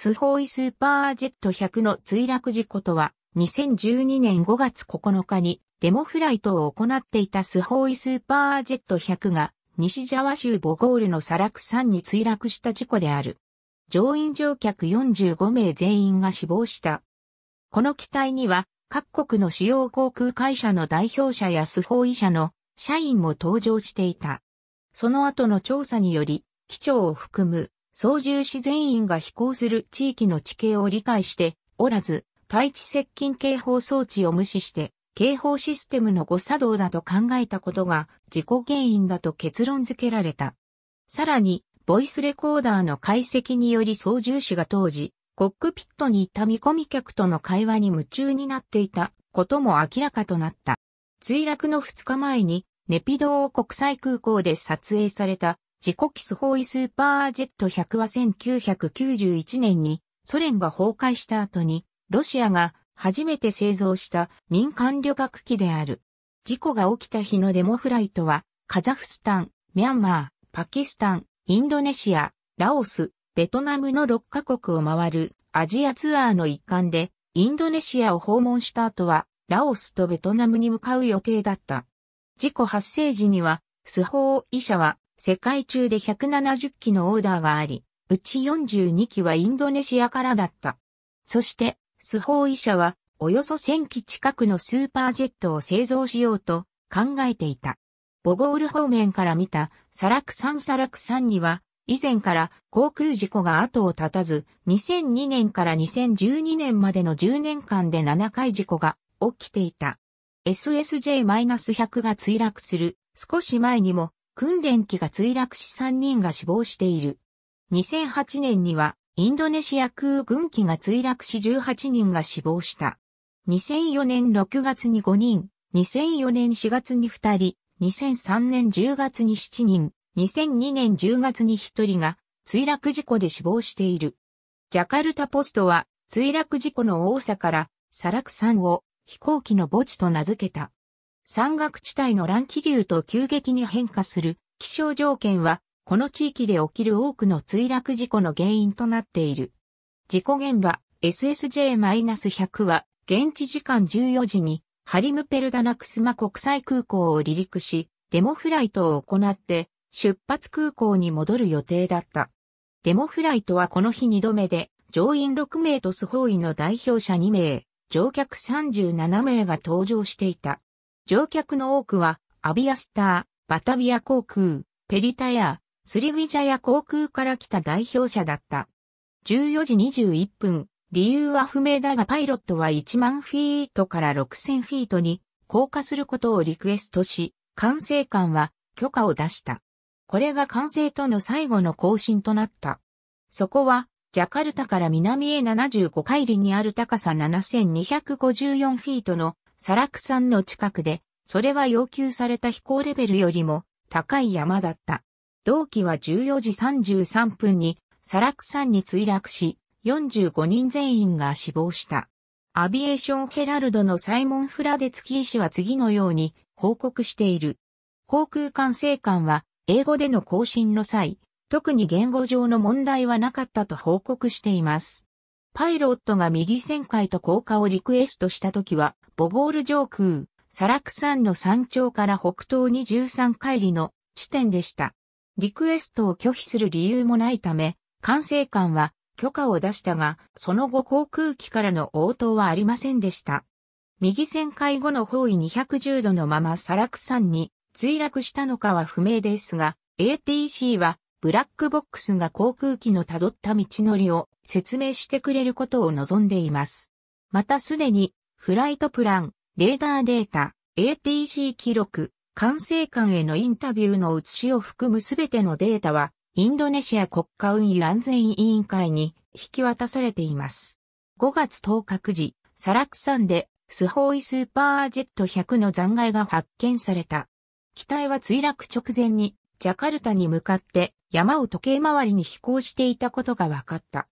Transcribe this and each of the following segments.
スホーイスーパージェット100の墜落事故とは、2012年5月9日にデモフライトを行っていたスホーイスーパージェット100が、西ジャワ州ボゴールのサラク山に墜落した事故である。乗員乗客45名全員が死亡した。この機体には、各国の主要航空会社の代表者やスホーイ社の社員も搭乗していた。その後の調査により、機長を含む操縦士全員が飛行する地域の地形を理解しておらず、対地接近警報装置を無視して、警報システムの誤作動だと考えたことが事故原因だと結論付けられた。さらに、ボイスレコーダーの解析により操縦士が当時、コックピットにいた見込み客との会話に夢中になっていたことも明らかとなった。墜落の2日前に、ネピドー国際空港で撮影された自己キスホーイスーパージェット100は1991年にソ連が崩壊した後にロシアが初めて製造した民間旅客機である。事故が起きた日のデモフライトはカザフスタン、ミャンマー、パキスタン、インドネシア、ラオス、ベトナムの6カ国を回るアジアツアーの一環でインドネシアを訪問した後はラオスとベトナムに向かう予定だった。事故発生時には、スホーイ社は世界中で170機のオーダーがあり、うち42機はインドネシアからだった。そして、スホーイ社は、およそ1000機近くのスーパージェットを製造しようと考えていた。ボゴール方面から見たサラクサンサラクサンには、以前から航空事故が後を絶たず、2002年から2012年までの10年間で7回事故が起きていた。SSJ-100 が墜落する少し前にも訓練機が墜落し3人が死亡している。2008年には、インドネシア空軍機が墜落し18人が死亡した。2004年6月に5人、2004年4月に2人、2003年10月に7人、2002年10月に1人が墜落事故で死亡している。ジャカルタポストは墜落事故の多さからサラク山を飛行機の墓地と名付けた。山岳地帯の乱気流と急激に変化する気象条件は、この地域で起きる多くの墜落事故の原因となっている。事故現場 SSJ-100 は、現地時間14時に、ハリムペルダナクスマ国際空港を離陸し、デモフライトを行って、出発空港に戻る予定だった。デモフライトはこの日2度目で、乗員6名とスホーイの代表者2名、乗客37名が搭乗していた。乗客の多くは、アビアスター、バタビア航空、ペリタヤ、スリビジャヤ航空から来た代表者だった。14時21分、理由は不明だがパイロットは1万フィートから6000フィートに降下することをリクエストし、管制官は許可を出した。これが管制との最後の更新となった。そこは、ジャカルタから南へ75海里にある高さ7254フィートのサラク山の近くで、それは要求された飛行レベルよりも高い山だった。同期は14時33分にサラク山に墜落し、45人全員が死亡した。アビエーションヘラルドのサイモン・フラデツキー氏は次のように報告している。航空管制官は英語での更新の際、特に言語上の問題はなかったと報告しています。パイロットが右旋回と降下をリクエストした時は、ボゴール上空、サラク山の山頂から北東に13海里の地点でした。リクエストを拒否する理由もないため、管制官は許可を出したが、その後航空機からの応答はありませんでした。右旋回後の方位210度のままサラク山に墜落したのかは不明ですが、ATC はブラックボックスが航空機の辿った道のりを説明してくれることを望んでいます。またすでに、フライトプラン、レーダーデータ、ATC 記録、管制官へのインタビューの写しを含むすべてのデータは、インドネシア国家運輸安全委員会に引き渡されています。5月10日時、サラクサンで、スホーイスーパージェット100の残骸が発見された。機体は墜落直前に、ジャカルタに向かって山を時計回りに飛行していたことが分かった。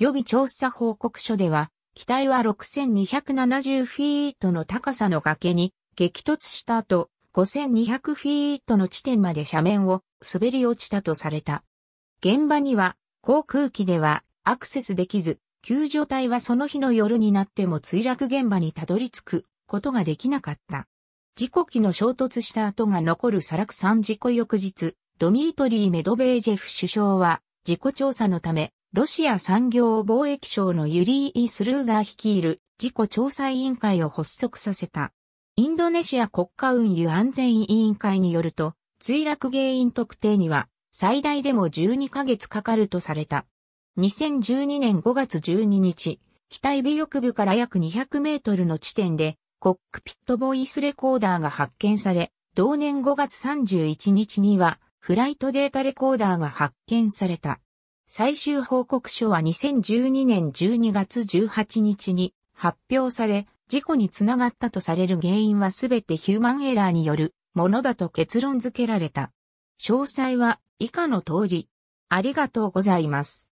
予備調査報告書では、機体は6270フィートの高さの崖に激突した後、5200フィートの地点まで斜面を滑り落ちたとされた。現場には航空機ではアクセスできず、救助隊はその日の夜になっても墜落現場にたどり着くことができなかった。事故機の衝突した跡が残るサラクさん。事故翌日、ドミートリー・メドベージェフ首相は事故調査のためロシア産業貿易省のユリー・イ・スルーザー率いる事故調査委員会を発足させた。インドネシア国家運輸安全委員会によると、墜落原因特定には最大でも12ヶ月かかるとされた。2012年5月12日、機体尾翼部から約200メートルの地点で、コックピットボイスレコーダーが発見され、同年5月31日には、フライトデータレコーダーが発見された。最終報告書は2012年12月18日に発表され、事故につながったとされる原因はすべてヒューマンエラーによるものだと結論付けられた。詳細は以下の通り。ありがとうございます。